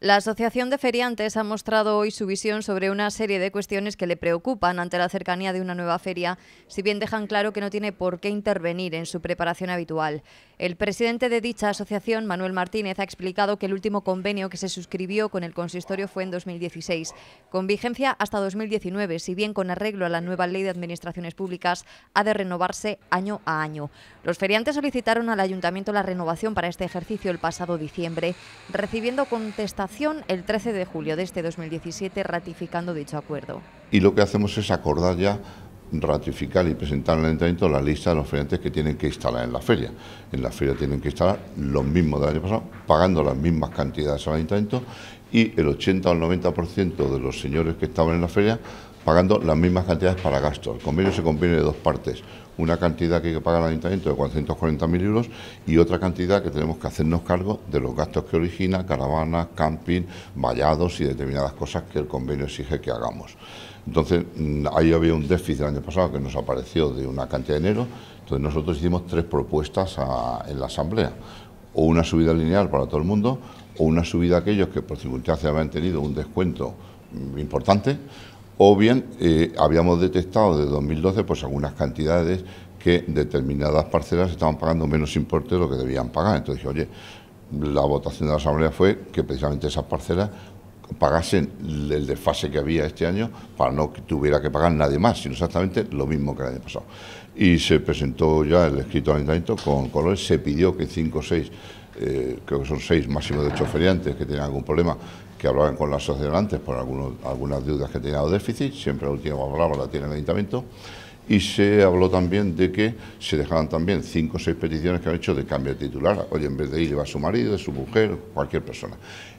La Asociación de Feriantes ha mostrado hoy su visión sobre una serie de cuestiones que le preocupan ante la cercanía de una nueva feria, si bien dejan claro que no tiene por qué intervenir en su preparación habitual. El presidente de dicha asociación, Manuel Martínez, ha explicado que el último convenio que se suscribió con el consistorio fue en 2016, con vigencia hasta 2019, si bien con arreglo a la nueva Ley de Administraciones Públicas ha de renovarse año a año. Los feriantes solicitaron al ayuntamiento la renovación para este ejercicio el pasado diciembre, recibiendo contestación el 13 de julio de este 2017 ratificando dicho acuerdo. Y lo que hacemos es acordar ya ratificar y presentar el ayuntamiento la lista de los feriantes que tienen que instalar en la feria. En la feria tienen que instalar los mismos del año pasado, pagando las mismas cantidades al ayuntamiento y el 80 o el 90% de los señores que estaban en la feria pagando las mismas cantidades para gastos. El convenio se compone de dos partes. Una cantidad que hay que pagar al ayuntamiento de 440.000 euros y otra cantidad que tenemos que hacernos cargo de los gastos que origina caravanas, camping, vallados y determinadas cosas que el convenio exige que hagamos. Entonces, mm, ahí había un déficit el año pasado que nos apareció de una cantidad de dinero. Entonces, nosotros hicimos tres propuestas en la Asamblea. O una subida lineal para todo el mundo, o una subida a aquellos que por circunstancias habían tenido un descuento mm, importante, o bien eh, habíamos detectado de 2012 pues algunas cantidades que determinadas parcelas estaban pagando menos importe de lo que debían pagar. Entonces dije, oye, la votación de la Asamblea fue que precisamente esas parcelas pagasen el desfase que había este año para no que tuviera que pagar nadie más, sino exactamente lo mismo que el año pasado. Y se presentó ya el escrito al ayuntamiento con colores, se pidió que cinco o seis, eh, creo que son seis máximos de choferiantes que tenían algún problema, que hablaban con la asociación antes por algunas deudas que tenía o déficit, siempre la última palabra la tiene el ayuntamiento, y se habló también de que se dejaban también cinco o seis peticiones que han hecho de cambio de titular, oye, en vez de ir va su marido, su mujer, cualquier persona.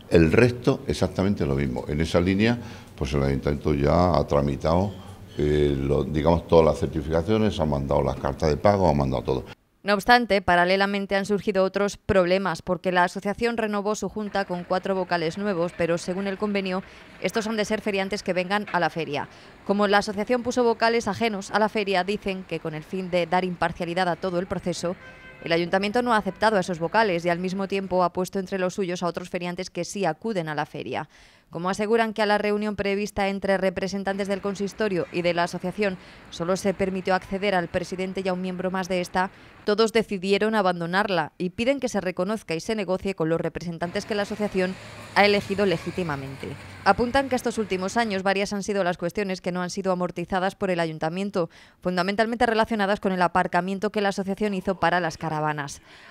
El resto exactamente lo mismo. En esa línea, pues el ayuntamiento ya ha tramitado, eh, digamos, todas las certificaciones, ha mandado las cartas de pago, ha mandado todo. No obstante, paralelamente han surgido otros problemas porque la asociación renovó su junta con cuatro vocales nuevos, pero según el convenio, estos han de ser feriantes que vengan a la feria. Como la asociación puso vocales ajenos a la feria, dicen que con el fin de dar imparcialidad a todo el proceso, el ayuntamiento no ha aceptado a esos vocales y al mismo tiempo ha puesto entre los suyos a otros feriantes que sí acuden a la feria. Como aseguran que a la reunión prevista entre representantes del consistorio y de la asociación solo se permitió acceder al presidente y a un miembro más de esta, todos decidieron abandonarla y piden que se reconozca y se negocie con los representantes que la asociación ha elegido legítimamente. Apuntan que estos últimos años varias han sido las cuestiones que no han sido amortizadas por el ayuntamiento, fundamentalmente relacionadas con el aparcamiento que la asociación hizo para las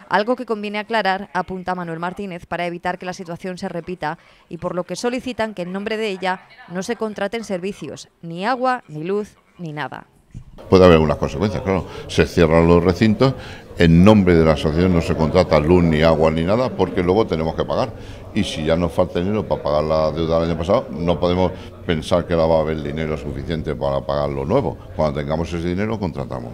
algo que conviene aclarar, apunta Manuel Martínez, para evitar que la situación se repita y por lo que solicitan que en nombre de ella no se contraten servicios, ni agua, ni luz, ni nada. Puede haber algunas consecuencias, claro. Se cierran los recintos, en nombre de la asociación no se contrata luz, ni agua, ni nada, porque luego tenemos que pagar. Y si ya nos falta dinero para pagar la deuda del año pasado, no podemos pensar que va a haber dinero suficiente para pagar lo nuevo. Cuando tengamos ese dinero, contratamos.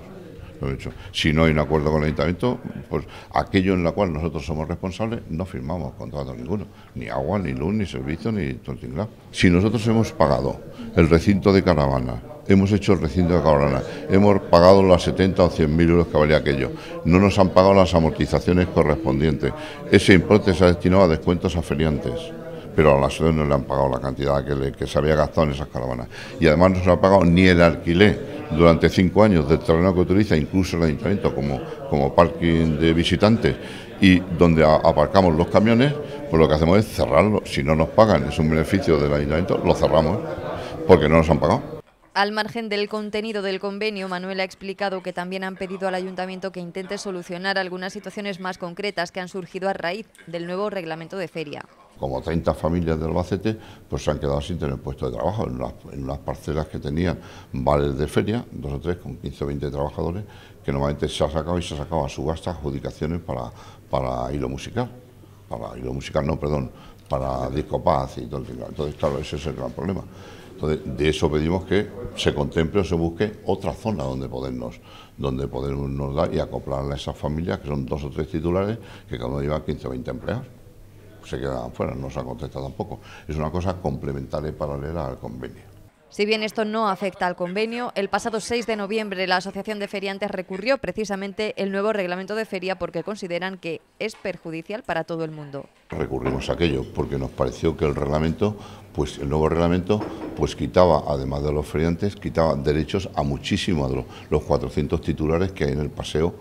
Si no hay un acuerdo con el ayuntamiento, pues aquello en la cual nosotros somos responsables, no firmamos contrato ninguno, ni agua, ni luz, ni servicio, ni tortinglado. Si nosotros hemos pagado el recinto de caravana, hemos hecho el recinto de caravana, hemos pagado las 70 o 100 mil euros que valía aquello, no nos han pagado las amortizaciones correspondientes, ese importe se ha destinado a descuentos aferiantes pero a la ciudad no le han pagado la cantidad que, que se había gastado en esas caravanas. Y además no se ha pagado ni el alquiler durante cinco años del terreno que utiliza incluso el ayuntamiento como, parking de visitantes y donde aparcamos los camiones, pues lo que hacemos es cerrarlo. Si no nos pagan, es un beneficio del ayuntamiento, lo cerramos porque no nos han pagado. Al margen del contenido del convenio, Manuel ha explicado que también han pedido al ayuntamiento que intente solucionar algunas situaciones más concretas que han surgido a raíz del nuevo reglamento de feria como 30 familias del Albacete, pues se han quedado sin tener puesto de trabajo en unas, parcelas que tenían vales de feria, dos o tres con 15 o 20 trabajadores, que normalmente se ha sacado y se ha sacado a subasta adjudicaciones para, para hilo musical, para hilo musical, no, perdón, para disco paz y todo el Entonces, claro, ese es el gran problema. Entonces, de eso pedimos que se contemple o se busque otra zona donde podernos, donde podernos dar y acoplar a esas familias, que son dos o tres titulares, que cada uno lleva 15 o 20 empleados se quedaban fuera, no se ha contestado tampoco. Es una cosa complementaria y paralela al convenio. Si bien esto no afecta al convenio, el pasado 6 de noviembre la Asociación de Feriantes recurrió precisamente el nuevo reglamento de feria porque consideran que es perjudicial para todo el mundo. Recurrimos a aquello porque nos pareció que el reglamento, pues el nuevo reglamento, pues quitaba, además de los feriantes, quitaba derechos a muchísimos de los 400 titulares que hay en el paseo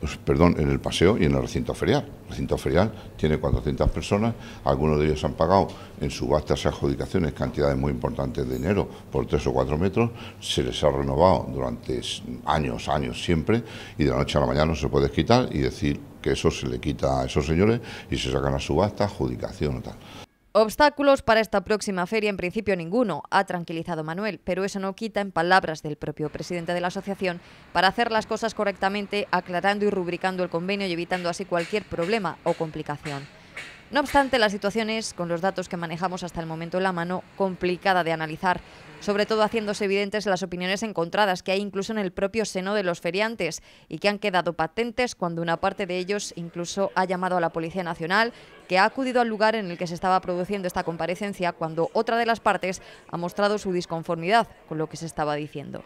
pues, perdón, en el paseo y en el recinto ferial. El recinto ferial tiene 400 personas, algunos de ellos han pagado en subastas y adjudicaciones cantidades muy importantes de dinero por tres o cuatro metros, se les ha renovado durante años, años siempre, y de la noche a la mañana no se puede quitar y decir que eso se le quita a esos señores y se sacan a subasta, adjudicación o tal. Obstáculos para esta próxima feria en principio ninguno, ha tranquilizado Manuel, pero eso no quita, en palabras del propio presidente de la asociación, para hacer las cosas correctamente, aclarando y rubricando el convenio y evitando así cualquier problema o complicación. No obstante, la situación es, con los datos que manejamos hasta el momento en la mano, complicada de analizar, sobre todo haciéndose evidentes las opiniones encontradas que hay incluso en el propio seno de los feriantes y que han quedado patentes cuando una parte de ellos incluso ha llamado a la Policía Nacional, que ha acudido al lugar en el que se estaba produciendo esta comparecencia cuando otra de las partes ha mostrado su disconformidad con lo que se estaba diciendo.